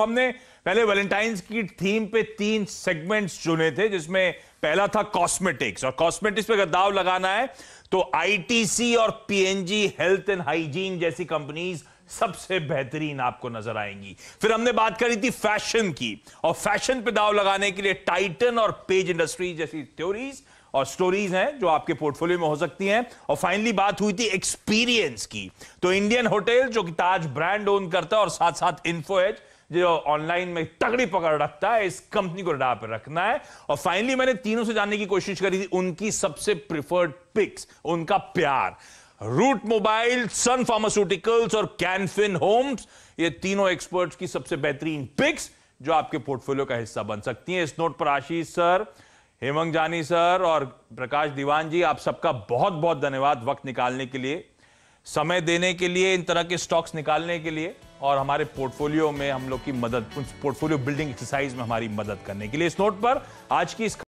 हमने पहले वैलेंटाइंस की थीम पे तीन सेगमेंट्स चुने थे जिसमें पहला था कॉस्मेटिक्स और कॉस्मेटिक्स पे अगर दाव लगाना है तो आईटीसी और पीएनजी हेल्थ एंड हाइजीन जैसी कंपनीज सबसे बेहतरीन आपको नजर आएंगी फिर हमने बात करी थी फैशन की और फैशन पे दाव लगाने के लिए टाइटन और पेज इंडस्ट्रीज जैसी थ्योरीज और स्टोरीज हैं जो आपके पोर्टफोलियो में हो सकती हैं और फाइनली बात हुई थी एक्सपीरियंस की तो इंडियन होटल जो कि ताज ब्रांड ओन करता है और साथ साथ इन्फोएज जो ऑनलाइन में तगड़ी पकड़ रखता है इस कंपनी को रडार पर रखना है और फाइनली मैंने तीनों से जानने की कोशिश करी थी उनकी सबसे प्रिफर्ड पिक्स उनका प्यार रूट मोबाइल सन फार्मास्यूटिकल्स और कैनफिन होम्स ये तीनों एक्सपर्ट्स की सबसे बेहतरीन पिक्स जो आपके पोर्टफोलियो का हिस्सा बन सकती हैं इस नोट पर आशीष सर हेमंग जानी सर और प्रकाश दीवान जी आप सबका बहुत बहुत धन्यवाद वक्त निकालने के लिए समय देने के लिए इन तरह के स्टॉक्स निकालने के लिए और हमारे पोर्टफोलियो में हम लोग की मदद पोर्टफोलियो बिल्डिंग एक्सरसाइज में हमारी मदद करने के लिए इस नोट पर आज की इस